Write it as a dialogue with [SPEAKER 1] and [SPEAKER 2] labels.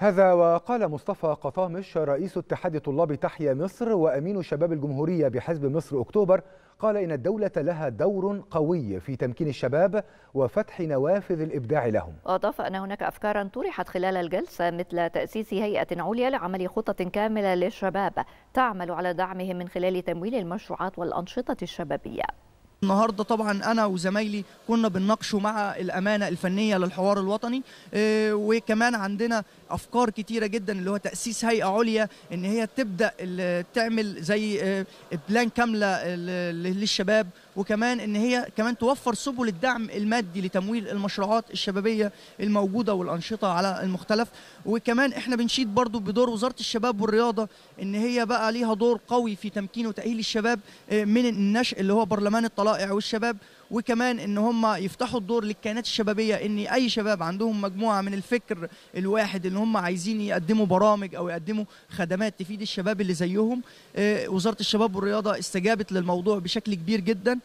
[SPEAKER 1] هذا وقال مصطفى قطامش رئيس اتحاد طلاب تحيا مصر وأمين شباب الجمهورية بحزب مصر أكتوبر قال إن الدولة لها دور قوي في تمكين الشباب وفتح نوافذ الإبداع لهم
[SPEAKER 2] وأضاف أن هناك أفكارا طرحت خلال الجلسة مثل تأسيس هيئة عليا لعمل خطه كاملة للشباب تعمل على دعمهم من خلال تمويل المشروعات والأنشطة الشبابية
[SPEAKER 3] النهارده طبعا انا وزمايلي كنا بنناقشه مع الامانه الفنيه للحوار الوطني آه، وكمان عندنا افكار كتيره جدا اللي هو تاسيس هيئه عليا ان هي تبدا تعمل زي آه، بلان كامله للشباب وكمان ان هي كمان توفر سبل الدعم المادي لتمويل المشروعات الشبابيه الموجوده والانشطه على المختلف وكمان احنا بنشيد برضو بدور وزاره الشباب والرياضه ان هي بقى ليها دور قوي في تمكين وتاهيل الشباب آه، من النشء اللي هو برلمان الطلاق الطلائع والشباب وكمان ان هم يفتحوا الدور للكيانات الشبابيه ان اي شباب عندهم مجموعه من الفكر الواحد ان هم عايزين يقدموا برامج او يقدموا خدمات تفيد الشباب اللي زيهم آه، وزاره الشباب والرياضه استجابت للموضوع بشكل كبير جدا